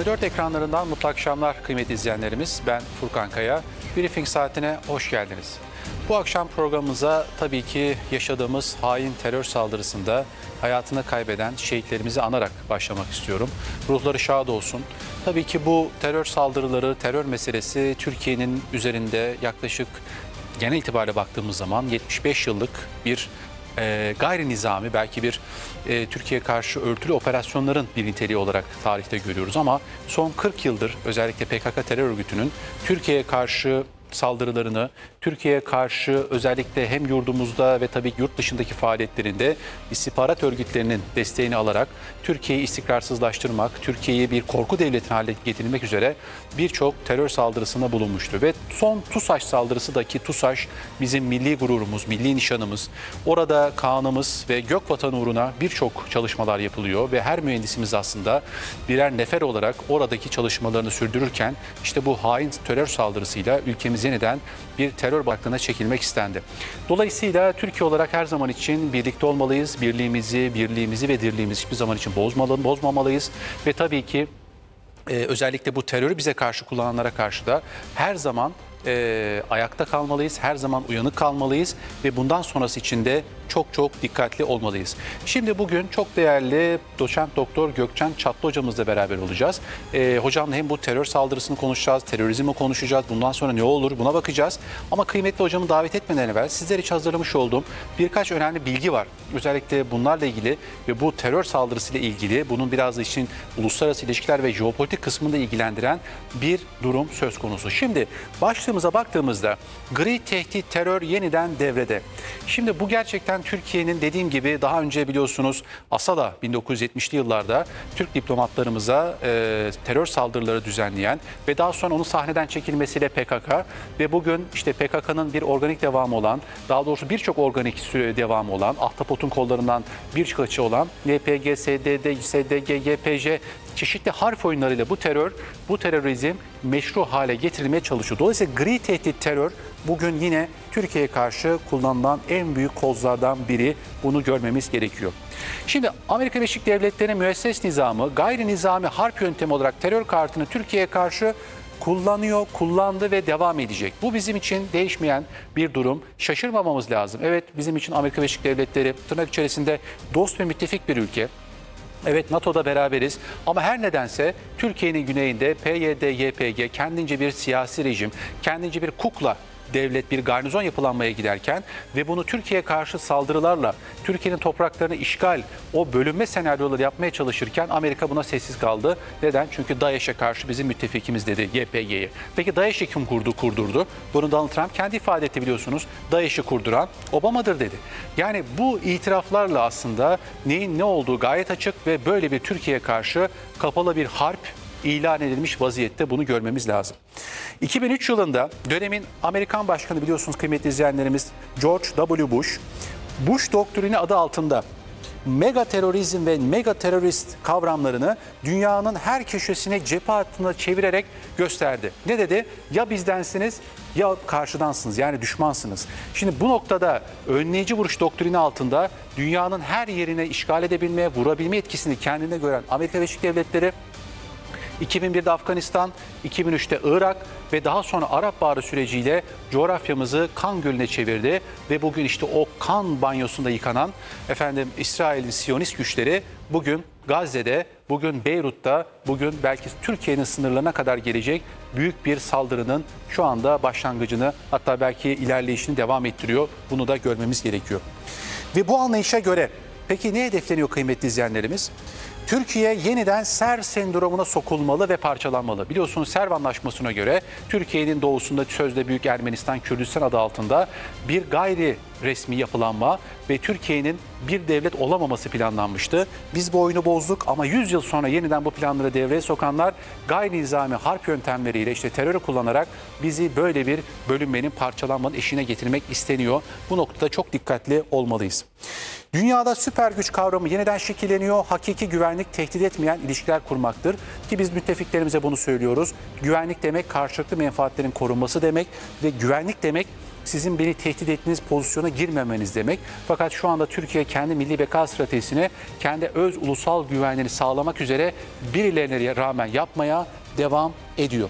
24 ekranlarından mutlak şamlar kıymetli izleyenlerimiz. Ben Furkan Kaya. Briefing saatine hoş geldiniz. Bu akşam programımıza tabii ki yaşadığımız hain terör saldırısında hayatını kaybeden şehitlerimizi anarak başlamak istiyorum. Ruhları şad olsun. Tabii ki bu terör saldırıları, terör meselesi Türkiye'nin üzerinde yaklaşık genel itibariyle baktığımız zaman 75 yıllık bir e, gayri nizami belki bir e, Türkiye karşı örtülü operasyonların bir niteliği olarak tarihte görüyoruz ama son 40 yıldır özellikle PKK terör örgütünün Türkiye'ye karşı saldırılarını Türkiye'ye karşı özellikle hem yurdumuzda ve tabii yurt dışındaki faaliyetlerinde istihbarat örgütlerinin desteğini alarak Türkiye'yi istikrarsızlaştırmak, Türkiye'yi bir korku devletine hale getirilmek üzere birçok terör saldırısına bulunmuştu. Ve son TUSAŞ ki TUSAŞ bizim milli gururumuz, milli nişanımız. Orada kanımız ve gök vatanı uğruna birçok çalışmalar yapılıyor ve her mühendisimiz aslında birer nefer olarak oradaki çalışmalarını sürdürürken işte bu hain terör saldırısıyla ülkemiz Akdeniz yeniden bir terör baktığına çekilmek istendi. Dolayısıyla Türkiye olarak her zaman için birlikte olmalıyız. Birliğimizi, birliğimizi ve dirliğimizi hiçbir zaman için bozmalı, bozmamalıyız. Ve tabii ki e, özellikle bu terörü bize karşı kullananlara karşı da her zaman e, ayakta kalmalıyız, her zaman uyanık kalmalıyız ve bundan sonrası için de çok çok dikkatli olmalıyız. Şimdi bugün çok değerli doçent doktor Gökçen Çatlı hocamızla beraber olacağız. E, hocamla hem bu terör saldırısını konuşacağız, terörizmi konuşacağız, bundan sonra ne olur buna bakacağız. Ama kıymetli hocamı davet etmeden evvel sizler için hazırlamış olduğum birkaç önemli bilgi var. Özellikle bunlarla ilgili ve bu terör saldırısıyla ilgili bunun biraz da için uluslararası ilişkiler ve jeopolitik kısmında ilgilendiren bir durum söz konusu. Şimdi başlayalım başlığımıza baktığımızda gri tehdit terör yeniden devrede. Şimdi bu gerçekten Türkiye'nin dediğim gibi daha önce biliyorsunuz Asada 1970'li yıllarda Türk diplomatlarımıza e, terör saldırıları düzenleyen ve daha sonra onu sahneden çekilmesiyle PKK ve bugün işte PKK'nın bir organik devamı olan daha doğrusu birçok organik süre devamı olan Ahtapot'un kollarından bir çıkıcı olan YPG, SDD, SDG, YPJ çeşitli harf oyunlarıyla bu terör, bu terörizm meşru hale getirilmeye çalışıyor. Dolayısıyla gri tehdit terör bugün yine Türkiye'ye karşı kullanılan en büyük kozlardan biri. Bunu görmemiz gerekiyor. Şimdi Amerika Birleşik Devletleri müesses nizamı gayri nizami harp yöntemi olarak terör kartını Türkiye'ye karşı kullanıyor, kullandı ve devam edecek. Bu bizim için değişmeyen bir durum. Şaşırmamamız lazım. Evet bizim için Amerika Birleşik Devletleri tırnak içerisinde dost ve müttefik bir ülke. Evet NATO'da beraberiz ama her nedense Türkiye'nin güneyinde PYD, YPG kendince bir siyasi rejim, kendince bir kukla devlet bir garnizon yapılanmaya giderken ve bunu Türkiye'ye karşı saldırılarla Türkiye'nin topraklarını işgal, o bölünme senaryoları yapmaya çalışırken Amerika buna sessiz kaldı. Neden? Çünkü DAEŞ'e karşı bizim müttefikimiz dedi YPG'yi. Peki DAEŞ'i kim kurdu, kurdurdu? Bunu Donald Trump kendi ifade etti biliyorsunuz. DAEŞ'i kurduran Obama'dır dedi. Yani bu itiraflarla aslında neyin ne olduğu gayet açık ve böyle bir Türkiye'ye karşı kapalı bir harp ilan edilmiş vaziyette bunu görmemiz lazım. 2003 yılında dönemin Amerikan Başkanı biliyorsunuz kıymetli izleyenlerimiz George W. Bush, Bush doktrini adı altında mega terörizm ve mega terörist kavramlarını dünyanın her köşesine cephe hattına çevirerek gösterdi. Ne dedi? Ya bizdensiniz ya karşıdansınız yani düşmansınız. Şimdi bu noktada önleyici vuruş doktrini altında dünyanın her yerine işgal edebilme, vurabilme etkisini kendine gören Amerika Birleşik Devletleri 2001'de Afganistan, 2003'te Irak ve daha sonra Arap Baharı süreciyle coğrafyamızı kan gölüne çevirdi ve bugün işte o kan banyosunda yıkanan efendim İsrail'in Siyonist güçleri bugün Gazze'de, bugün Beyrut'ta, bugün belki Türkiye'nin sınırlarına kadar gelecek büyük bir saldırının şu anda başlangıcını hatta belki ilerleyişini devam ettiriyor. Bunu da görmemiz gerekiyor. Ve bu anlayışa göre peki ne hedefleniyor kıymetli izleyenlerimiz? Türkiye yeniden Ser sendromuna sokulmalı ve parçalanmalı. Biliyorsunuz Serv Anlaşması'na göre Türkiye'nin doğusunda sözde Büyük Ermenistan Kürdistan adı altında bir gayri resmi yapılanma ve Türkiye'nin bir devlet olamaması planlanmıştı. Biz bu oyunu bozduk ama 100 yıl sonra yeniden bu planları devreye sokanlar gayri nizami harp yöntemleriyle işte terörü kullanarak bizi böyle bir bölünmenin parçalanmanın eşine getirmek isteniyor. Bu noktada çok dikkatli olmalıyız. Dünyada süper güç kavramı yeniden şekilleniyor. Hakiki güvenlik güvenlik tehdit etmeyen ilişkiler kurmaktır. Ki biz müttefiklerimize bunu söylüyoruz. Güvenlik demek karşılıklı menfaatlerin korunması demek ve güvenlik demek sizin beni tehdit ettiğiniz pozisyona girmemeniz demek. Fakat şu anda Türkiye kendi milli beka stratejisine kendi öz ulusal güvenliğini sağlamak üzere birilerine rağmen yapmaya devam ediyor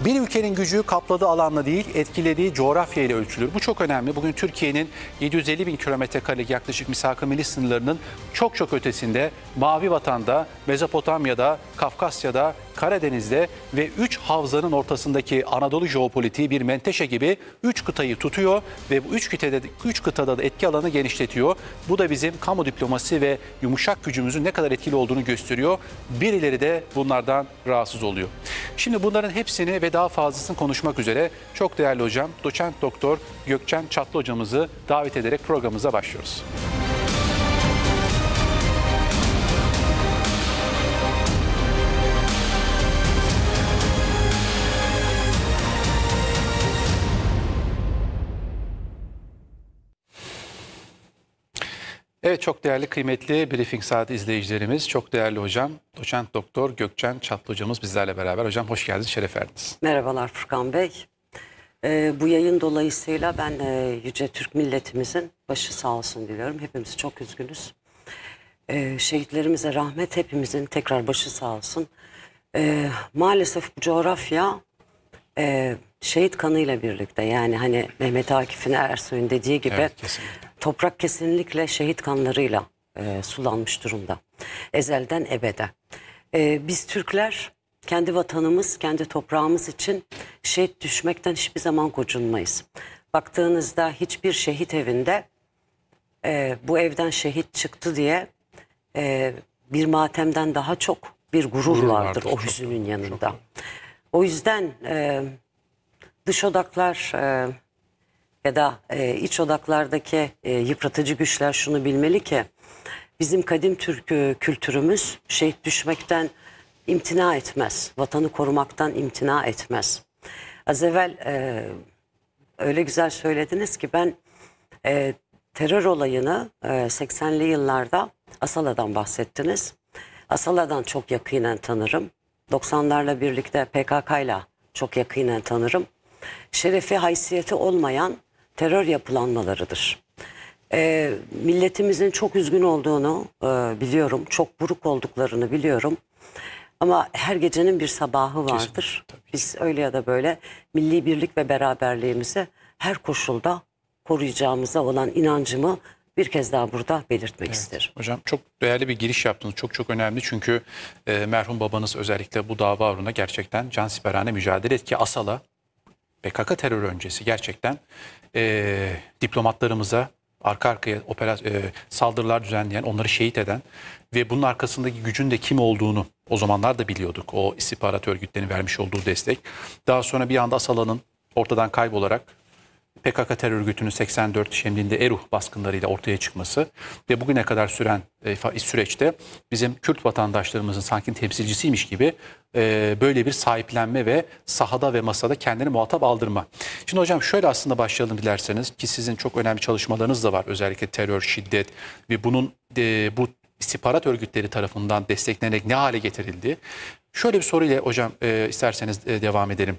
bir ülkenin gücü kapladığı alanla değil etkilediği coğrafya ile ölçülür. Bu çok önemli. Bugün Türkiye'nin 750 bin kilometre yaklaşık misak-ı milli sınırlarının çok çok ötesinde Mavi Vatan'da, Mezopotamya'da, Kafkasya'da, Karadeniz'de ve 3 havzanın ortasındaki Anadolu jeopolitiği bir menteşe gibi 3 kıtayı tutuyor ve bu 3 kıtada, 3 kıtada da etki alanı genişletiyor. Bu da bizim kamu diplomasi ve yumuşak gücümüzün ne kadar etkili olduğunu gösteriyor. Birileri de bunlardan rahatsız oluyor. Şimdi bunların hepsini ve daha fazlasını konuşmak üzere çok değerli hocam, doçent doktor Gökçen Çatlı hocamızı davet ederek programımıza başlıyoruz. Evet çok değerli kıymetli Briefing Saat izleyicilerimiz, çok değerli hocam Doçent Doktor Gökçen Çatlı hocamız bizlerle beraber. Hocam hoş geldiniz, şeref verdiniz. Merhabalar Furkan Bey. Ee, bu yayın dolayısıyla ben e, Yüce Türk milletimizin başı sağ olsun diliyorum. Hepimiz çok üzgünüz. Ee, şehitlerimize rahmet hepimizin tekrar başı sağ olsun. Ee, maalesef bu coğrafya e, şehit kanıyla birlikte yani hani Mehmet Akif'in Ersoy'un dediği gibi... Evet, Toprak kesinlikle şehit kanlarıyla e, sulanmış durumda. Ezelden ebede. E, biz Türkler kendi vatanımız, kendi toprağımız için şehit düşmekten hiçbir zaman gocunmayız. Baktığınızda hiçbir şehit evinde e, bu evden şehit çıktı diye e, bir matemden daha çok bir gurur, gurur vardır, o hüzünün yanında. Çok. O yüzden e, dış odaklar... E, ya da e, iç odaklardaki e, yıpratıcı güçler şunu bilmeli ki bizim kadim Türk e, kültürümüz şehit düşmekten imtina etmez. Vatanı korumaktan imtina etmez. Az evvel e, öyle güzel söylediniz ki ben e, terör olayını e, 80'li yıllarda Asala'dan bahsettiniz. Asala'dan çok yakinen tanırım. 90'larla birlikte PKK'yla çok yakinen tanırım. Şerefi, haysiyeti olmayan terör yapılanmalarıdır. E, milletimizin çok üzgün olduğunu e, biliyorum. Çok buruk olduklarını biliyorum. Ama her gecenin bir sabahı vardır. Biz öyle ya da böyle milli birlik ve beraberliğimizi her koşulda koruyacağımıza olan inancımı bir kez daha burada belirtmek evet. isterim. Hocam çok değerli bir giriş yaptınız. Çok çok önemli çünkü e, merhum babanız özellikle bu dava uğruna gerçekten can siperhane mücadele etti. ki Asala PKK terör öncesi gerçekten e, diplomatlarımıza arka arkaya opera, e, saldırılar düzenleyen, onları şehit eden ve bunun arkasındaki gücün de kim olduğunu o zamanlar da biliyorduk. O istihbarat örgütlerinin vermiş olduğu destek. Daha sonra bir anda Asala'nın ortadan kaybolarak PKK terör örgütünün 84 şemlinde Eruh baskınlarıyla ortaya çıkması ve bugüne kadar süren e, süreçte bizim Kürt vatandaşlarımızın sanki temsilcisiymiş gibi e, böyle bir sahiplenme ve sahada ve masada kendini muhatap aldırma. Şimdi hocam şöyle aslında başlayalım dilerseniz ki sizin çok önemli çalışmalarınız da var özellikle terör, şiddet ve bunun e, bu istihbarat örgütleri tarafından desteklenerek ne hale getirildi? Şöyle bir soruyla hocam isterseniz devam edelim.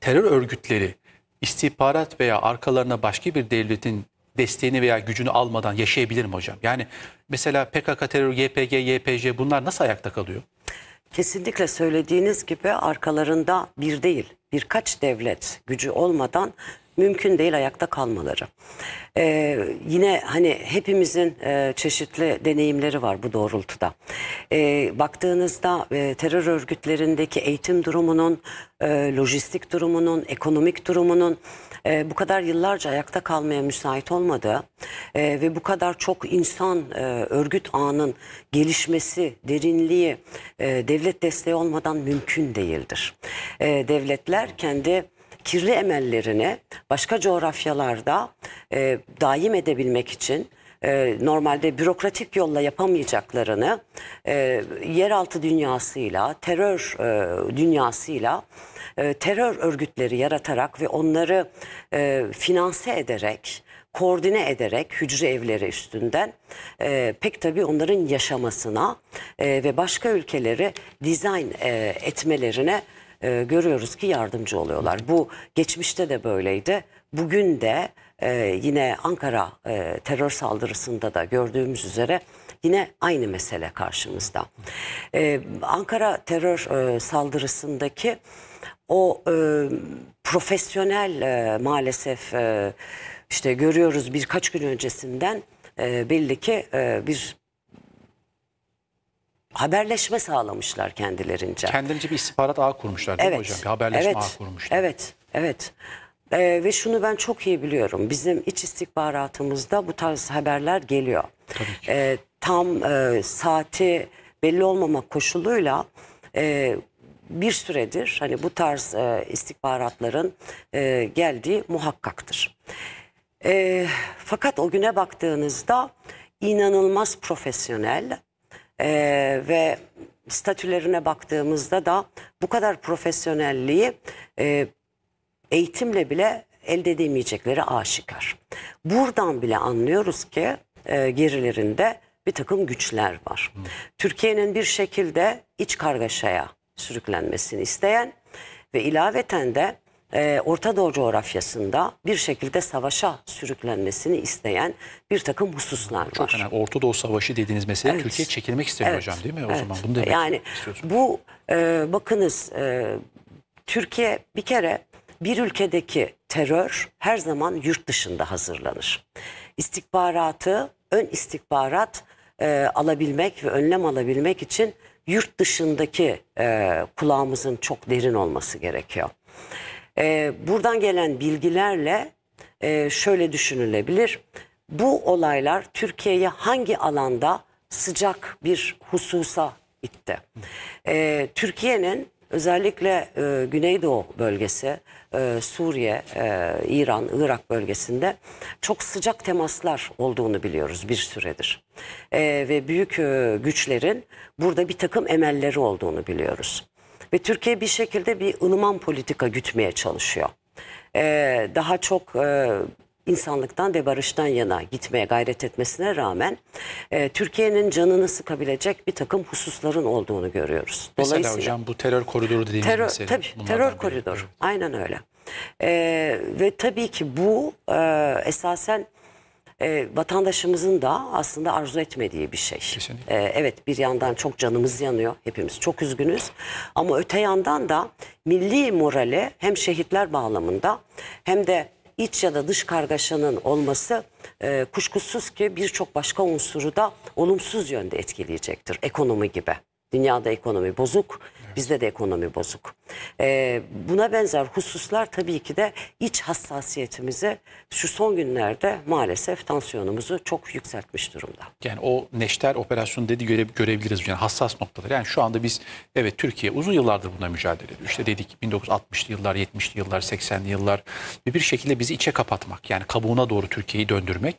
Terör örgütleri istihbarat veya arkalarına başka bir devletin desteğini veya gücünü almadan yaşayabilir mi hocam? Yani mesela PKK terör, YPG, YPJ bunlar nasıl ayakta kalıyor? Kesinlikle söylediğiniz gibi arkalarında bir değil birkaç devlet gücü olmadan mümkün değil ayakta kalmaları. Ee, yine hani hepimizin e, çeşitli deneyimleri var bu doğrultuda. Ee, baktığınızda e, terör örgütlerindeki eğitim durumunun, e, lojistik durumunun, ekonomik durumunun e, bu kadar yıllarca ayakta kalmaya müsait olmadığı e, ve bu kadar çok insan e, örgüt ağının gelişmesi, derinliği e, devlet desteği olmadan mümkün değildir. E, devletler kendi kirli emellerini başka coğrafyalarda e, daim edebilmek için e, normalde bürokratik yolla yapamayacaklarını e, yeraltı dünyasıyla, terör e, dünyasıyla e, terör örgütleri yaratarak ve onları e, finanse ederek, koordine ederek hücre evleri üstünden e, pek tabii onların yaşamasına e, ve başka ülkeleri dizayn e, etmelerine e, görüyoruz ki yardımcı oluyorlar. Bu geçmişte de böyleydi. Bugün de e, yine Ankara e, terör saldırısında da gördüğümüz üzere yine aynı mesele karşımızda. E, Ankara terör e, saldırısındaki o e, profesyonel e, maalesef e, işte görüyoruz birkaç gün öncesinden e, belli ki e, bir haberleşme sağlamışlar kendilerince. Kendilerince bir istihbarat ağı kurmuşlar değil evet. mi hocam? Bir haberleşme evet. ağı kurmuşlar. Evet, evet. Ee, ve şunu ben çok iyi biliyorum. Bizim iç istihbaratımızda bu tarz haberler geliyor. Tabii ki. Ee, tam e, saati belli olmamak koşuluyla e, bir süredir hani bu tarz e, istihbaratların e, geldiği muhakkaktır. E, fakat o güne baktığınızda inanılmaz profesyonel, ee, ve statülerine baktığımızda da bu kadar profesyonelliği e, eğitimle bile elde edemeyecekleri aşikar. Buradan bile anlıyoruz ki e, gerilerinde bir takım güçler var. Hmm. Türkiye'nin bir şekilde iç kargaşaya sürüklenmesini isteyen ve ilaveten de e, Orta Doğu coğrafyasında bir şekilde savaşa sürüklenmesini isteyen bir takım hususlar var. Çok önemli. Orta Doğu Savaşı dediğiniz mesele evet. Türkiye çekilmek istemiyor evet. hocam değil mi? O evet. zaman bunu demek yani, Bu e, bakınız e, Türkiye bir kere bir ülkedeki terör her zaman yurt dışında hazırlanır. İstihbaratı, ön istihbarat e, alabilmek ve önlem alabilmek için yurt dışındaki e, kulağımızın çok derin olması gerekiyor. E, buradan gelen bilgilerle e, şöyle düşünülebilir. Bu olaylar Türkiye'yi hangi alanda sıcak bir hususa itti? E, Türkiye'nin özellikle e, Güneydoğu bölgesi, e, Suriye, e, İran, Irak bölgesinde çok sıcak temaslar olduğunu biliyoruz bir süredir. E, ve büyük e, güçlerin burada bir takım emelleri olduğunu biliyoruz. Ve Türkiye bir şekilde bir ılıman politika gütmeye çalışıyor. Ee, daha çok e, insanlıktan ve barıştan yana gitmeye gayret etmesine rağmen e, Türkiye'nin canını sıkabilecek bir takım hususların olduğunu görüyoruz. Dolayısıyla, Mesela hocam bu terör koridoru dediğimiz terör, mesele. Tabii terör koridoru aynen öyle. E, ve tabii ki bu e, esasen e, vatandaşımızın da aslında arzu etmediği bir şey. E, evet bir yandan çok canımız yanıyor. Hepimiz çok üzgünüz. Ama öte yandan da milli morale hem şehitler bağlamında hem de iç ya da dış kargaşanın olması e, kuşkusuz ki birçok başka unsuru da olumsuz yönde etkileyecektir. Ekonomi gibi. Dünyada ekonomi bozuk. Bizde de ekonomi bozuk. E, buna benzer hususlar tabii ki de iç hassasiyetimizi şu son günlerde maalesef tansiyonumuzu çok yükseltmiş durumda. Yani o neşter operasyonu dedi göre, görebiliriz. Yani hassas noktalar. Yani şu anda biz evet Türkiye uzun yıllardır buna mücadele ediyor. İşte dedik 1960'lı yıllar, 70'li yıllar, 80'li yıllar ve bir şekilde bizi içe kapatmak. Yani kabuğuna doğru Türkiye'yi döndürmek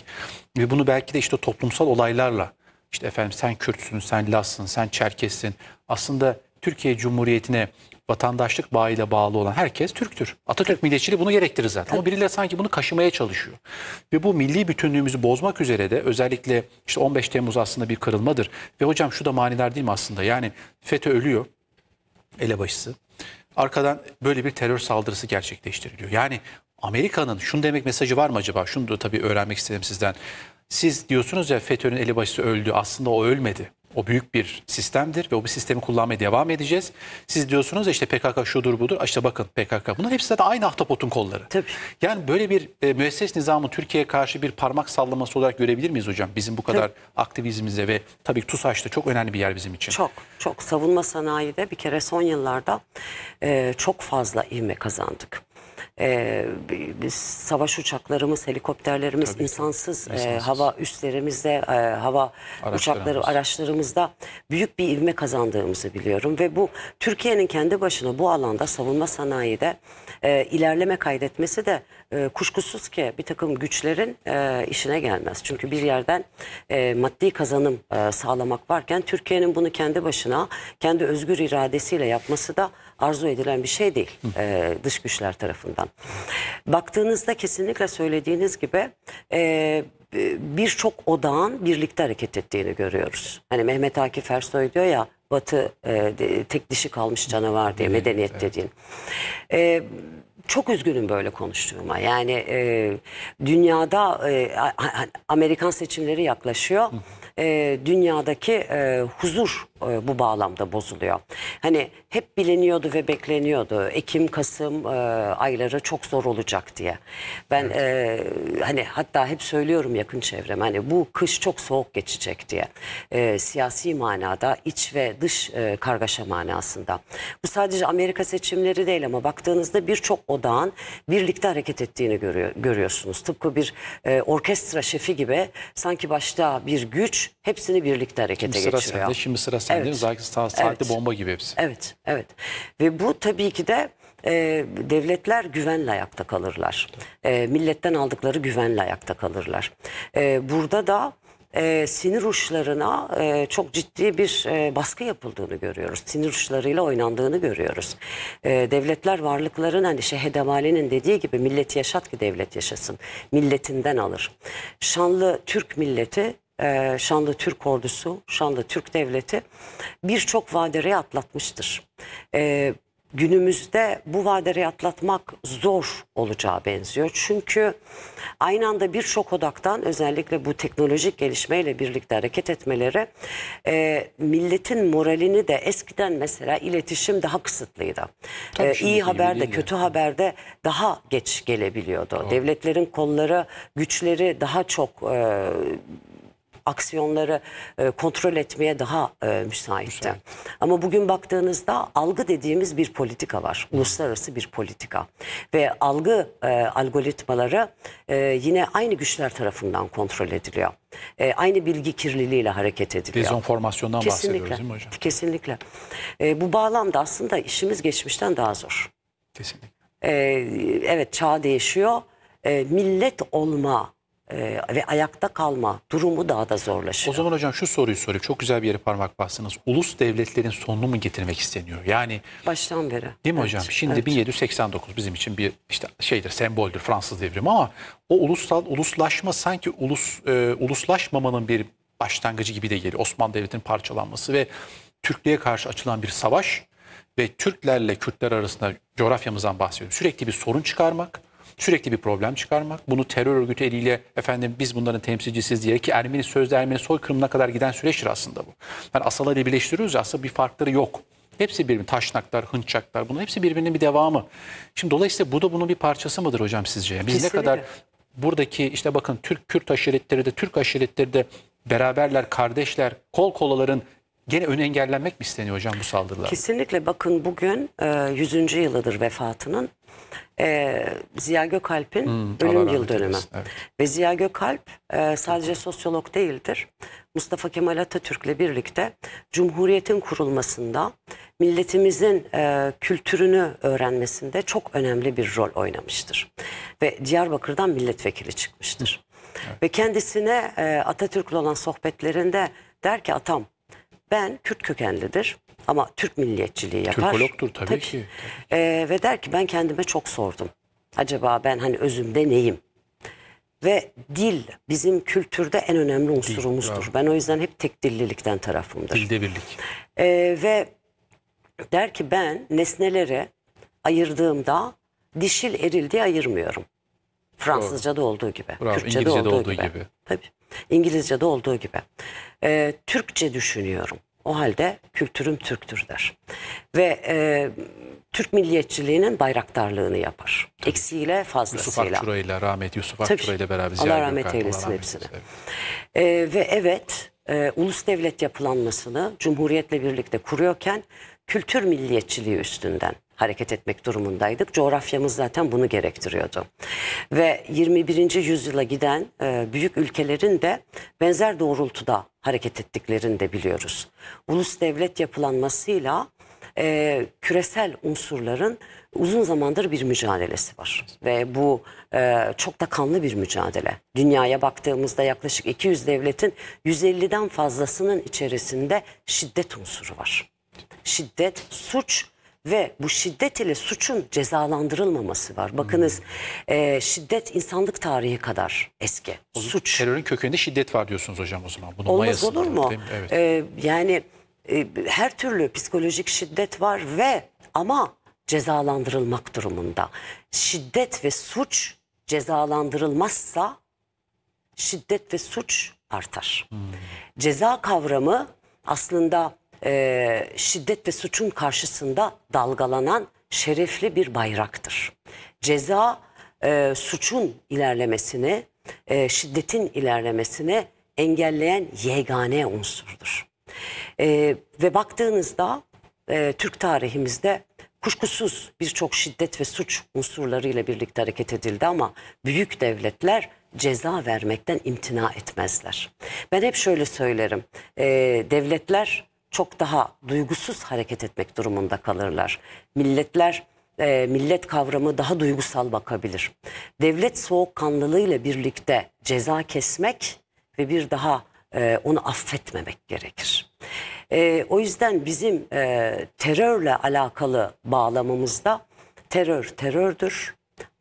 ve bunu belki de işte toplumsal olaylarla işte efendim sen Kürtsün, sen Lazsın, sen Çerkessin. Aslında Türkiye Cumhuriyeti'ne vatandaşlık bağıyla bağlı olan herkes Türktür. Atatürk milliyetçiliği bunu gerektirir zaten. Ama birileri sanki bunu kaşımaya çalışıyor. Ve bu milli bütünlüğümüzü bozmak üzere de özellikle işte 15 Temmuz aslında bir kırılmadır. Ve hocam şu da manidar değil mi aslında? Yani FETÖ ölüyor elebaşısı. Arkadan böyle bir terör saldırısı gerçekleştiriliyor. Yani Amerika'nın şunu demek mesajı var mı acaba? Şunu da tabii öğrenmek istedim sizden. Siz diyorsunuz ya FETÖ'nün elebaşısı öldü. Aslında o ölmedi. O büyük bir sistemdir ve o bir sistemi kullanmaya devam edeceğiz. Siz diyorsunuz işte PKK şudur budur. Ah işte bakın PKK bunların hepsi de aynı ahtapotun kolları. Tabii. Yani böyle bir e, müesses nizamı Türkiye'ye karşı bir parmak sallaması olarak görebilir miyiz hocam? Bizim bu kadar tabii. aktivizmimize ve tabii TUSAŞ'ta çok önemli bir yer bizim için. Çok çok savunma sanayide bir kere son yıllarda e, çok fazla ivme kazandık e, biz savaş uçaklarımız, helikopterlerimiz, Tabii insansız, e, insansız. E, hava üslerimizde, e, hava uçakları, araçlarımızda büyük bir ivme kazandığımızı biliyorum. Ve bu Türkiye'nin kendi başına bu alanda savunma sanayide e, ilerleme kaydetmesi de e, kuşkusuz ki bir takım güçlerin e, işine gelmez. Çünkü bir yerden e, maddi kazanım e, sağlamak varken Türkiye'nin bunu kendi başına, kendi özgür iradesiyle yapması da arzu edilen bir şey değil e, dış güçler tarafından. Baktığınızda kesinlikle söylediğiniz gibi e, e, birçok odağın birlikte hareket ettiğini görüyoruz. Hani Mehmet Akif Ersoy diyor ya Batı e, tek dişi kalmış canavar diye medeniyet evet. dediğin. E, çok üzgünüm böyle konuştuğuma. Yani e, dünyada e, Amerikan seçimleri yaklaşıyor. E, dünyadaki e, huzur e, bu bağlamda bozuluyor. Hani hep biliniyordu ve bekleniyordu. Ekim, Kasım e, ayları çok zor olacak diye. Ben evet. e, hani hatta hep söylüyorum yakın çevrem hani bu kış çok soğuk geçecek diye e, siyasi manada iç ve dış e, kargaşa manasında. Bu sadece Amerika seçimleri değil ama baktığınızda birçok odağın birlikte hareket ettiğini görüyor, görüyorsunuz. Tıpkı bir e, orkestra şefi gibi sanki başta bir güç hepsini birlikte harekete şimdi sıra geçiriyor. Sende, şimdi sıra sende, evet. özellikle saatli evet. bomba gibi hepsi. Evet, evet. Ve bu tabii ki de e, devletler güvenle ayakta kalırlar. E, milletten aldıkları güvenle ayakta kalırlar. E, burada da e, sinir uçlarına e, çok ciddi bir e, baskı yapıldığını görüyoruz. Sinir uçlarıyla oynandığını görüyoruz. E, devletler varlıkların hani Şehedemali'nin dediği gibi milleti yaşat ki devlet yaşasın. Milletinden alır. Şanlı Türk milleti ee, Şanlı Türk ordusu, Şanlı Türk devleti birçok vadereyi atlatmıştır. Ee, günümüzde bu vadeleri atlatmak zor olacağı benziyor. Çünkü aynı anda birçok odaktan özellikle bu teknolojik gelişmeyle birlikte hareket etmeleri e, milletin moralini de eskiden mesela iletişim daha kısıtlıydı. E, haber de kötü haber de daha geç gelebiliyordu. Tamam. Devletlerin kolları güçleri daha çok e, aksiyonları e, kontrol etmeye daha e, müsaitti. Müsait. Ama bugün baktığınızda algı dediğimiz bir politika var. Uluslararası bir politika. Ve algı e, algoritmaları e, yine aynı güçler tarafından kontrol ediliyor. E, aynı bilgi kirliliğiyle hareket ediliyor. Dezonformasyondan kesinlikle, bahsediyoruz değil mi hocam? Kesinlikle. E, bu bağlamda aslında işimiz geçmişten daha zor. Kesinlikle. E, evet çağ değişiyor. E, millet olma e, ve ayakta kalma durumu daha da zorlaşıyor. O zaman hocam şu soruyu sorayım. Çok güzel bir yere parmak bastınız. Ulus devletlerin sonunu mu getirmek isteniyor? Yani baştan beri. Değil mi evet, hocam? Şimdi evet. 1789 bizim için bir işte şeydir, semboldür Fransız devrimi ama o ulusal uluslaşma sanki ulus e, uluslaşmamanın bir başlangıcı gibi de geliyor. Osmanlı Devleti'nin parçalanması ve Türklüğe karşı açılan bir savaş ve Türklerle Kürtler arasında coğrafyamızdan bahsediyorum. Sürekli bir sorun çıkarmak sürekli bir problem çıkarmak. Bunu terör örgütü eliyle efendim biz bunların temsilcisiz diye ki Ermeni sözde Ermeni soykırımına kadar giden süreçtir aslında bu. Yani asaları birleştiriyoruz ya aslında bir farkları yok. Hepsi birbirine taşnaklar, hınçaklar bunun hepsi birbirinin bir devamı. Şimdi dolayısıyla bu da bunun bir parçası mıdır hocam sizce? biz Kesinlikle. ne kadar buradaki işte bakın Türk Kürt aşiretleri de Türk aşiretleri de beraberler, kardeşler, kol kolaların Gene ön engellenmek mi isteniyor hocam bu saldırılar? Kesinlikle bakın bugün e, 100. yılıdır vefatının e, Ziya Gökalp'in hmm, ölüm yıl dönümü. Evet. Ve Ziya Gökalp e, sadece sosyolog değildir. Mustafa Kemal Atatürk'le birlikte Cumhuriyet'in kurulmasında milletimizin e, kültürünü öğrenmesinde çok önemli bir rol oynamıştır. Ve Diyarbakır'dan milletvekili çıkmıştır. Evet. Ve kendisine e, Atatürk'le olan sohbetlerinde der ki atam ben Kürt kökenlidir ama Türk milliyetçiliği yapar. Türkologdur tabii, tabii. ki. Ee, ve der ki ben kendime çok sordum. Acaba ben hani özümde neyim? Ve dil bizim kültürde en önemli unsurumuzdur. Dil, ben o yüzden hep tek dillilikten tarafımdır. Dilde birlik. Ee, ve der ki ben nesnelere ayırdığımda dişil eril diye ayırmıyorum. Fransızca da olduğu gibi. Bravo. Kürtçe'de İngilizce'de olduğu, olduğu gibi. gibi. Tabii. de olduğu gibi. Ee, Türkçe düşünüyorum. O halde kültürüm Türktür der. Ve e, Türk milliyetçiliğinin bayraktarlığını yapar. Tabii. Eksiyle fazlasıyla. Yusuf Akçura ile rahmet Yusuf Akçura ile beraber ziyaret Allah rahmet eylesin Allah hepsini. Rahmet ee, ve evet e, ulus devlet yapılanmasını Cumhuriyet'le birlikte kuruyorken kültür milliyetçiliği üstünden hareket etmek durumundaydık. Coğrafyamız zaten bunu gerektiriyordu. Ve 21. yüzyıla giden e, büyük ülkelerin de benzer doğrultuda hareket ettiklerini de biliyoruz. Ulus devlet yapılanmasıyla e, küresel unsurların uzun zamandır bir mücadelesi var. Ve bu e, çok da kanlı bir mücadele. Dünyaya baktığımızda yaklaşık 200 devletin 150'den fazlasının içerisinde şiddet unsuru var. Şiddet, suç ve bu şiddet ile suçun cezalandırılmaması var. Bakınız hmm. e, şiddet insanlık tarihi kadar eski. O, Suç. Terörün kökeninde şiddet var diyorsunuz hocam o zaman. Bunun Olmaz olur mu? Evet. E, yani e, her türlü psikolojik şiddet var ve ama cezalandırılmak durumunda. Şiddet ve suç cezalandırılmazsa şiddet ve suç artar. Hmm. Ceza kavramı aslında e, şiddet ve suçun karşısında dalgalanan şerefli bir bayraktır. Ceza e, suçun ilerlemesini, e, şiddetin ilerlemesini engelleyen yegane unsurdur. E, ve baktığınızda e, Türk tarihimizde kuşkusuz birçok şiddet ve suç unsurlarıyla birlikte hareket edildi ama büyük devletler ceza vermekten imtina etmezler. Ben hep şöyle söylerim, e, devletler çok daha duygusuz hareket etmek durumunda kalırlar. Milletler e, millet kavramı daha duygusal bakabilir. Devlet soğukkanlılığıyla birlikte ceza kesmek ve bir daha e, onu affetmemek gerekir. E, o yüzden bizim e, terörle alakalı bağlamımızda terör terördür,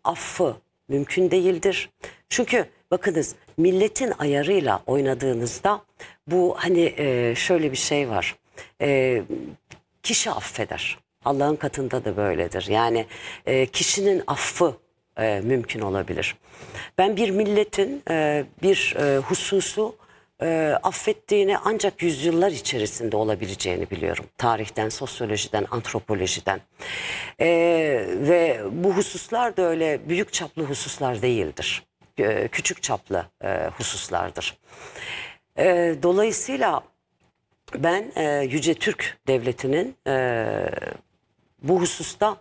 affı mümkün değildir. Çünkü bakınız milletin ayarıyla oynadığınızda bu hani e, şöyle bir şey var. E, kişi affeder. Allah'ın katında da böyledir. Yani e, kişinin affı e, mümkün olabilir. Ben bir milletin e, bir e, hususu e, affettiğini ancak yüzyıllar içerisinde olabileceğini biliyorum. Tarihten, sosyolojiden, antropolojiden. E, ve bu hususlar da öyle büyük çaplı hususlar değildir. E, küçük çaplı e, hususlardır. E, dolayısıyla ben Yüce Türk Devleti'nin bu hususta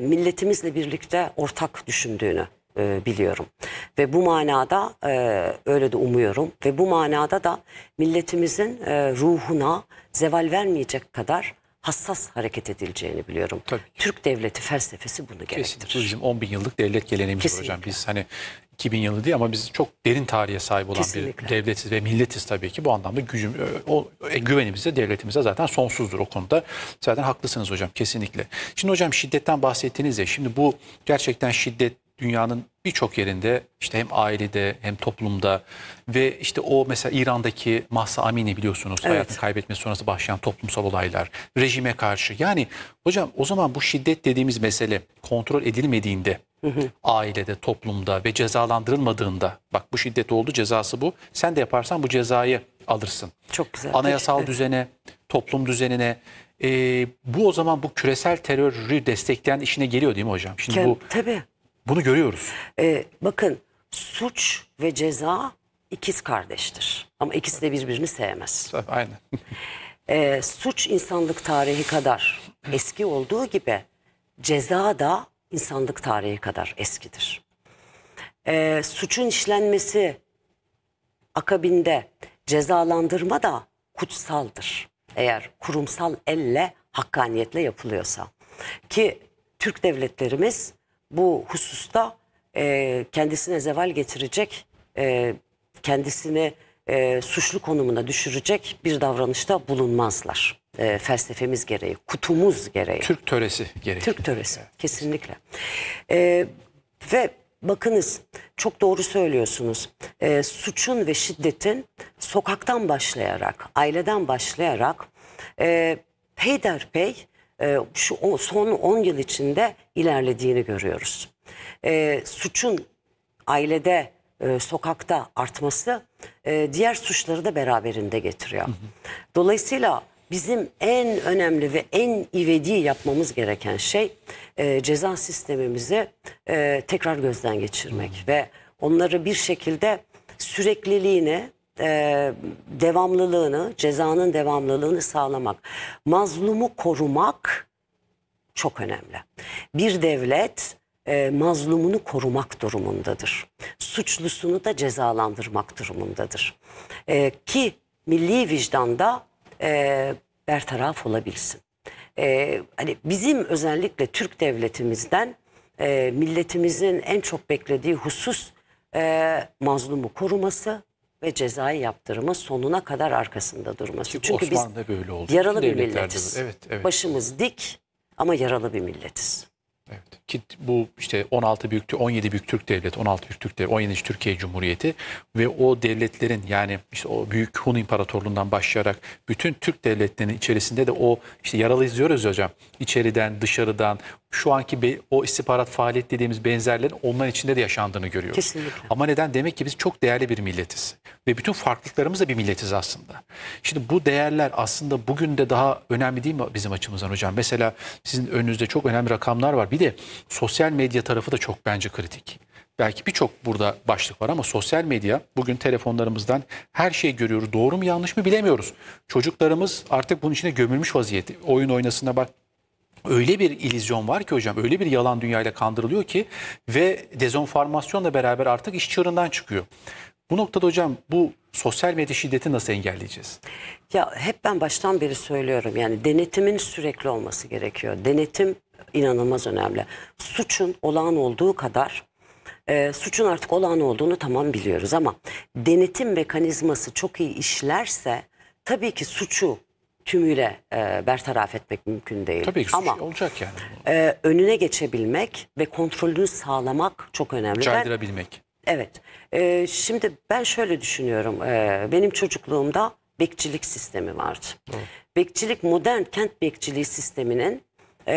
milletimizle birlikte ortak düşündüğünü biliyorum. Ve bu manada öyle de umuyorum ve bu manada da milletimizin ruhuna zeval vermeyecek kadar hassas hareket edileceğini biliyorum. Tabii. Türk devleti felsefesi bunu gerektirir. Kesinlikle bizim 10 bin yıllık devlet geleneğimiz Kesinlikle. hocam. Biz hani 2000 yılı değil ama biz çok derin tarihe sahip olan Kesinlikle. bir devletiz ve milletiz tabii ki. Bu anlamda gücüm, e, o, e, güvenimize, devletimize zaten sonsuzdur o konuda. Zaten haklısınız hocam kesinlikle. Şimdi hocam şiddetten bahsettiniz ya. Şimdi bu gerçekten şiddet dünyanın birçok yerinde işte hem ailede hem toplumda ve işte o mesela İran'daki Mahsa Amini biliyorsunuz evet. hayatını kaybetmesi sonrası başlayan toplumsal olaylar, rejime karşı. Yani hocam o zaman bu şiddet dediğimiz mesele kontrol edilmediğinde ailede, toplumda ve cezalandırılmadığında bak bu şiddet oldu cezası bu. Sen de yaparsan bu cezayı alırsın. Çok güzel. Anayasal evet. düzene, toplum düzenine, ee, bu o zaman bu küresel terörü destekleyen işine geliyor değil mi hocam? Şimdi Kend, bu tabii. Bunu görüyoruz. Ee, bakın suç ve ceza ikiz kardeştir. Ama ikisi de birbirini sevmez. Aynen. Ee, suç insanlık tarihi kadar eski olduğu gibi ceza da insanlık tarihi kadar eskidir. Ee, suçun işlenmesi akabinde cezalandırma da kutsaldır. Eğer kurumsal elle, hakkaniyetle yapılıyorsa. Ki Türk devletlerimiz bu hususta e, kendisine zeval getirecek, e, kendisini e, suçlu konumuna düşürecek bir davranışta bulunmazlar. E, felsefemiz gereği, kutumuz gereği. Türk töresi gereği. Türk töresi, kesinlikle. E, ve bakınız çok doğru söylüyorsunuz. E, suçun ve şiddetin sokaktan başlayarak, aileden başlayarak e, peyderpey ee, şu son 10 yıl içinde ilerlediğini görüyoruz. Ee, suçun ailede, e, sokakta artması e, diğer suçları da beraberinde getiriyor. Dolayısıyla bizim en önemli ve en ivedi yapmamız gereken şey e, ceza sistemimizi e, tekrar gözden geçirmek ve onları bir şekilde sürekliliğine e, devamlılığını, cezanın devamlılığını sağlamak, mazlumu korumak çok önemli. Bir devlet e, mazlumunu korumak durumundadır. Suçlusunu da cezalandırmak durumundadır. E, ki milli vicdanda e, bertaraf olabilsin. E, hani bizim özellikle Türk devletimizden e, milletimizin en çok beklediği husus e, mazlumu koruması, ve cezai yaptırımı sonuna kadar arkasında durması. Çünkü, Çünkü Osmanlı'da biz böyle oldu. yaralı bir milletiz. Evet, evet. Başımız dik ama yaralı bir milletiz. Evet. Ki bu işte 16 büyük 17 büyük Türk devlet, 16 büyük Türk devlet, 17. Türkiye Cumhuriyeti ve o devletlerin yani işte o büyük Hun İmparatorluğundan başlayarak bütün Türk devletlerinin içerisinde de o işte yaralı izliyoruz hocam. İçeriden, dışarıdan şu anki be, o istihbarat faaliyet dediğimiz benzerlerin onların içinde de yaşandığını görüyoruz. Kesinlikle. Ama neden? Demek ki biz çok değerli bir milletiz. Ve bütün farklılıklarımız da bir milletiz aslında. Şimdi bu değerler aslında bugün de daha önemli değil mi bizim açımızdan hocam? Mesela sizin önünüzde çok önemli rakamlar var. Bir de sosyal medya tarafı da çok bence kritik belki birçok burada başlık var ama sosyal medya bugün telefonlarımızdan her şeyi görüyoruz. Doğru mu yanlış mı bilemiyoruz. Çocuklarımız artık bunun içine gömülmüş vaziyette. Oyun oynasına bak öyle bir ilizyon var ki hocam, öyle bir yalan dünyayla kandırılıyor ki ve dezonformasyonla beraber artık iş çığırından çıkıyor. Bu noktada hocam bu sosyal medya şiddeti nasıl engelleyeceğiz? Ya hep ben baştan beri söylüyorum yani denetimin sürekli olması gerekiyor. Denetim inanılmaz önemli. Suçun olağan olduğu kadar e, suçun artık olağan olduğunu tamam biliyoruz ama denetim mekanizması çok iyi işlerse tabii ki suçu tümüyle e, bertaraf etmek mümkün değil. Tabii ki Ama, olacak yani. E, önüne geçebilmek ve kontrolünü sağlamak çok önemli. Caydırabilmek. evet. E, şimdi ben şöyle düşünüyorum. E, benim çocukluğumda bekçilik sistemi vardı. Hı. Bekçilik modern kent bekçiliği sisteminin e,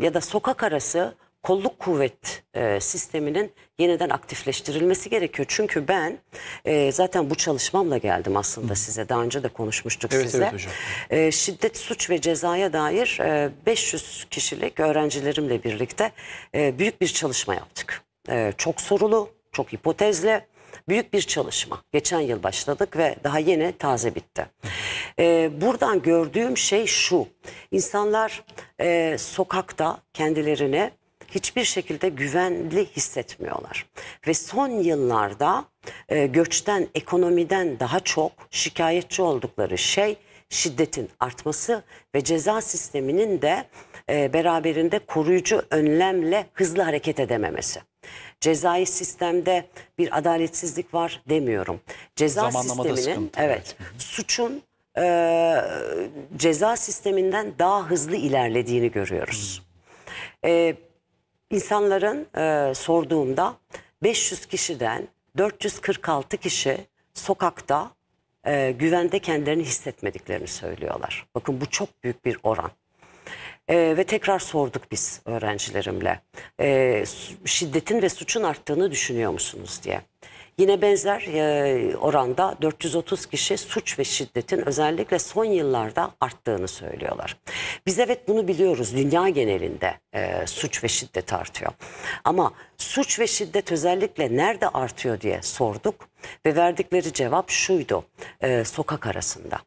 ya da sokak arası kolluk kuvvet e, sisteminin yeniden aktifleştirilmesi gerekiyor. Çünkü ben e, zaten bu çalışmamla geldim aslında Hı. size. Daha önce de konuşmuştuk evet, size. Evet hocam. E, şiddet, suç ve cezaya dair e, 500 kişilik öğrencilerimle birlikte e, büyük bir çalışma yaptık. E, çok sorulu, çok hipotezle büyük bir çalışma. Geçen yıl başladık ve daha yeni taze bitti. Ee, buradan gördüğüm şey şu. İnsanlar e, sokakta kendilerini hiçbir şekilde güvenli hissetmiyorlar. Ve son yıllarda e, göçten, ekonomiden daha çok şikayetçi oldukları şey şiddetin artması ve ceza sisteminin de e, beraberinde koruyucu önlemle hızlı hareket edememesi. Cezai sistemde bir adaletsizlik var demiyorum. Ceza sisteminin evet, evet. suçun e, ceza sisteminden daha hızlı ilerlediğini görüyoruz. Hmm. E, İnsanların e, sorduğumda 500 kişiden 446 kişi sokakta e, güvende kendilerini hissetmediklerini söylüyorlar. Bakın bu çok büyük bir oran. E, ve tekrar sorduk biz öğrencilerimle. E, şiddetin ve suçun arttığını düşünüyor musunuz diye. Yine benzer e, oranda 430 kişi suç ve şiddetin özellikle son yıllarda arttığını söylüyorlar. Biz evet bunu biliyoruz. Dünya genelinde e, suç ve şiddet artıyor. Ama suç ve şiddet özellikle nerede artıyor diye sorduk ve verdikleri cevap şuydu. E, sokak arasında.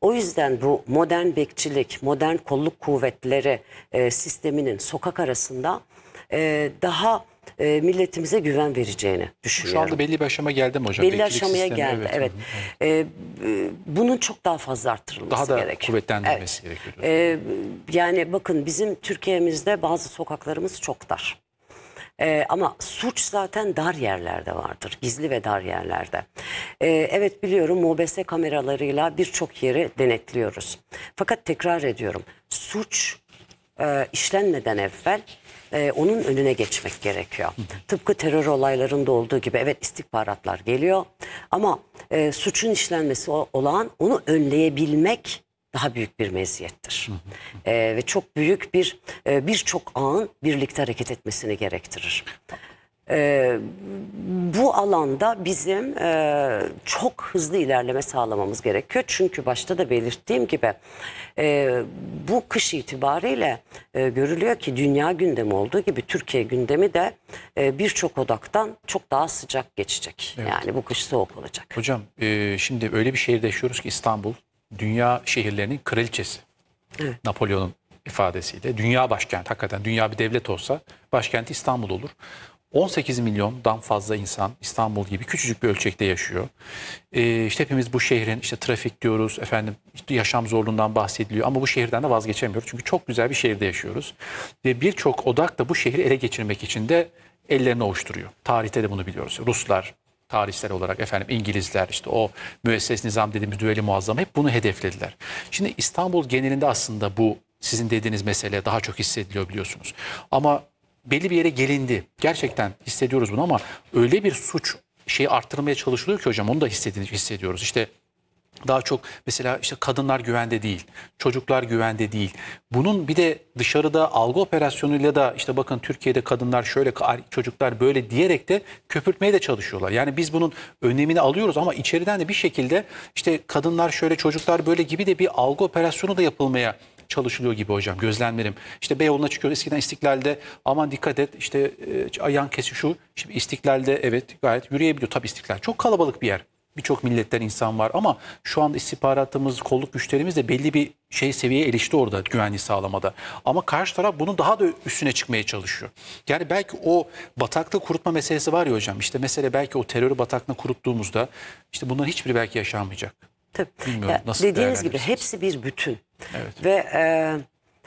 O yüzden bu modern bekçilik, modern kolluk kuvvetleri sisteminin sokak arasında e, daha e, milletimize güven vereceğini düşünüyorum. Şu anda belli bir aşama geldi mi hocam? Belli Bekirlik aşamaya sistemi, geldi evet. evet. E, e, bunun çok daha fazla arttırılması gerekiyor. Daha da gerekiyor. kuvvetlendirilmesi evet. gerekiyor. E, yani bakın bizim Türkiye'mizde bazı sokaklarımız çok dar. Ee, ama suç zaten dar yerlerde vardır. Gizli ve dar yerlerde. Ee, evet biliyorum MOBS kameralarıyla birçok yeri denetliyoruz. Fakat tekrar ediyorum. Suç e, işlenmeden evvel e, onun önüne geçmek gerekiyor. Tıpkı terör olaylarında olduğu gibi evet istihbaratlar geliyor ama e, suçun işlenmesi olan onu önleyebilmek daha büyük bir meziyettir. e, ve çok büyük bir e, birçok ağın birlikte hareket etmesini gerektirir e, bu alanda bizim e, çok hızlı ilerleme sağlamamız gerekiyor. Çünkü başta da belirttiğim gibi e, bu kış itibariyle e, görülüyor ki dünya gündemi olduğu gibi Türkiye gündemi de e, birçok odaktan çok daha sıcak geçecek. Evet. Yani bu kış soğuk olacak. Hocam e, şimdi öyle bir şehirde yaşıyoruz ki İstanbul dünya şehirlerinin kraliçesi. Evet. Napolyon'un ifadesiyle dünya başkenti hakikaten dünya bir devlet olsa başkenti İstanbul olur. 18 milyondan fazla insan İstanbul gibi küçücük bir ölçekte yaşıyor. Ee, işte hepimiz bu şehrin işte trafik diyoruz, efendim işte yaşam zorluğundan bahsediliyor ama bu şehirden de vazgeçemiyoruz. Çünkü çok güzel bir şehirde yaşıyoruz. Ve birçok odak da bu şehri ele geçirmek için de ellerini ovuşturuyor. Tarihte de bunu biliyoruz. Ruslar, tarihsel olarak efendim İngilizler işte o müesses nizam dediğimiz düeli muazzama hep bunu hedeflediler. Şimdi İstanbul genelinde aslında bu sizin dediğiniz mesele daha çok hissediliyor biliyorsunuz. Ama belli bir yere gelindi. Gerçekten hissediyoruz bunu ama öyle bir suç şeyi arttırmaya çalışılıyor ki hocam onu da hissediyoruz. İşte daha çok mesela işte kadınlar güvende değil, çocuklar güvende değil. Bunun bir de dışarıda algı operasyonuyla da işte bakın Türkiye'de kadınlar şöyle, çocuklar böyle diyerek de köpürtmeye de çalışıyorlar. Yani biz bunun önemini alıyoruz ama içeriden de bir şekilde işte kadınlar şöyle, çocuklar böyle gibi de bir algı operasyonu da yapılmaya çalışılıyor gibi hocam gözlemlerim. İşte Beyoğlu'na çıkıyoruz eskiden İstiklal'de aman dikkat et işte e, kesi şu. Şimdi İstiklal'de evet gayet yürüyebiliyor. Tabii İstiklal çok kalabalık bir yer. Birçok milletten insan var ama şu anda istihbaratımız, kolluk güçlerimiz de belli bir şey seviyeye erişti orada güvenliği sağlamada. Ama karşı taraf bunun daha da üstüne çıkmaya çalışıyor. Yani belki o batakta kurutma meselesi var ya hocam. İşte mesele belki o terörü batakta kuruttuğumuzda işte bunların hiçbiri belki yaşanmayacak. Tabii. Bilmiyorum, ya, nasıl dediğiniz gibi hepsi bir bütün. Evet. Ve e,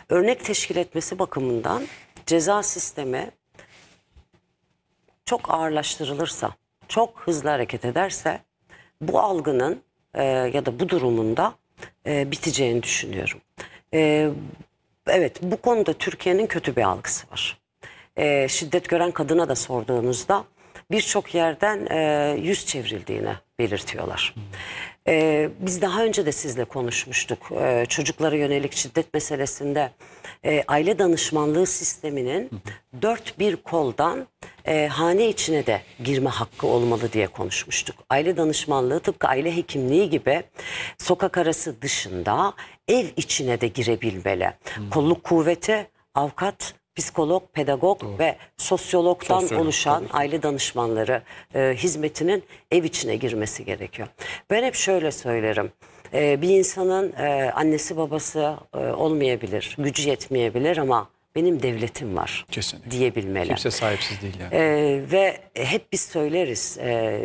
örnek teşkil etmesi bakımından ceza sistemi çok ağırlaştırılırsa, çok hızlı hareket ederse bu algının e, ya da bu durumunda e, biteceğini düşünüyorum. E, evet bu konuda Türkiye'nin kötü bir algısı var. E, şiddet gören kadına da sorduğunuzda birçok yerden e, yüz çevrildiğini belirtiyorlar. Hmm. Ee, biz daha önce de sizle konuşmuştuk ee, çocuklara yönelik şiddet meselesinde e, aile danışmanlığı sisteminin dört bir koldan e, hane içine de girme hakkı olmalı diye konuşmuştuk. Aile danışmanlığı tıpkı aile hekimliği gibi sokak arası dışında ev içine de girebilmeli. Hmm. Kolluk kuvveti, avukat, psikolog, pedagog Doğru. ve sosyologdan Sosyolog, oluşan tabii. aile danışmanları e, hizmetinin ev içine girmesi gerekiyor. Ben hep şöyle söylerim. E, bir insanın e, annesi babası e, olmayabilir, gücü yetmeyebilir ama benim devletim var Kesinlikle. diyebilmeler. Kimse sahipsiz değil yani. Ee, ve hep biz söyleriz e,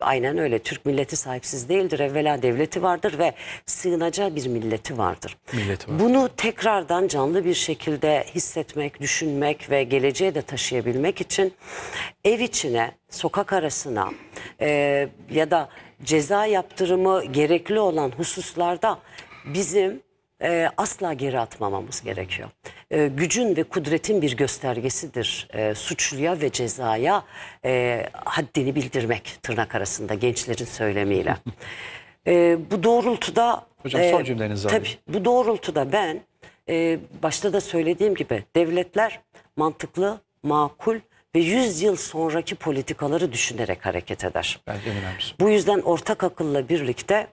aynen öyle Türk milleti sahipsiz değildir evvela devleti vardır ve sığınacağı bir milleti vardır. Milleti vardır. Bunu tekrardan canlı bir şekilde hissetmek, düşünmek ve geleceğe de taşıyabilmek için ev içine, sokak arasına e, ya da ceza yaptırımı gerekli olan hususlarda bizim e, asla geri atmamamız gerekiyor e, gücün ve kudretin bir göstergesidir. E, suçluya ve cezaya e, haddini bildirmek tırnak arasında gençlerin söylemiyle. e, bu doğrultuda... Hocam e, cümlenizi Tabii alayım. bu doğrultuda ben e, başta da söylediğim gibi devletler mantıklı, makul ve 100 yıl sonraki politikaları düşünerek hareket eder. Bence önemlisi. Bu yüzden ortak akılla birlikte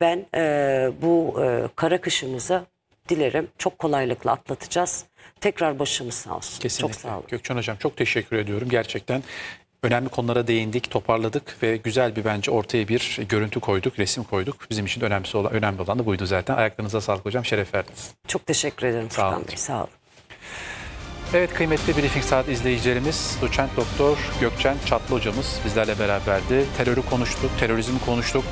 ben e, bu e, kara kışımıza dilerim çok kolaylıkla atlatacağız. Tekrar başımız sağ olsun. Kesinlikle. Çok sağ olun. Gökçen Hocam çok teşekkür ediyorum. Gerçekten önemli konulara değindik, toparladık ve güzel bir bence ortaya bir görüntü koyduk, resim koyduk. Bizim için önemli olan, önemli olan da buydu zaten. Ayaklarınıza sağlık hocam, şeref verdiniz. Çok teşekkür ederim Furkan Bey, sağ olun. Evet kıymetli Briefing Saat izleyicilerimiz, doçent doktor Gökçen Çatlı hocamız bizlerle beraberdi. Terörü konuştuk, terörizmi konuştuk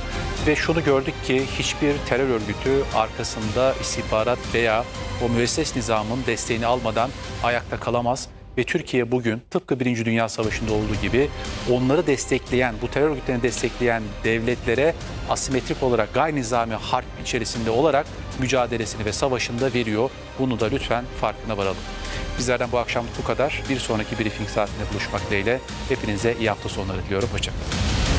ve şunu gördük ki hiçbir terör örgütü arkasında istihbarat veya o müesses nizamın desteğini almadan ayakta kalamaz. Ve Türkiye bugün tıpkı Birinci Dünya Savaşı'nda olduğu gibi onları destekleyen, bu terör örgütlerini destekleyen devletlere asimetrik olarak gay nizami harp içerisinde olarak mücadelesini ve savaşını da veriyor. Bunu da lütfen farkına varalım. Bizlerden bu akşam bu kadar. Bir sonraki briefing saatinde buluşmak dileğiyle hepinize iyi hafta sonları diliyorum. Hoşçakalın.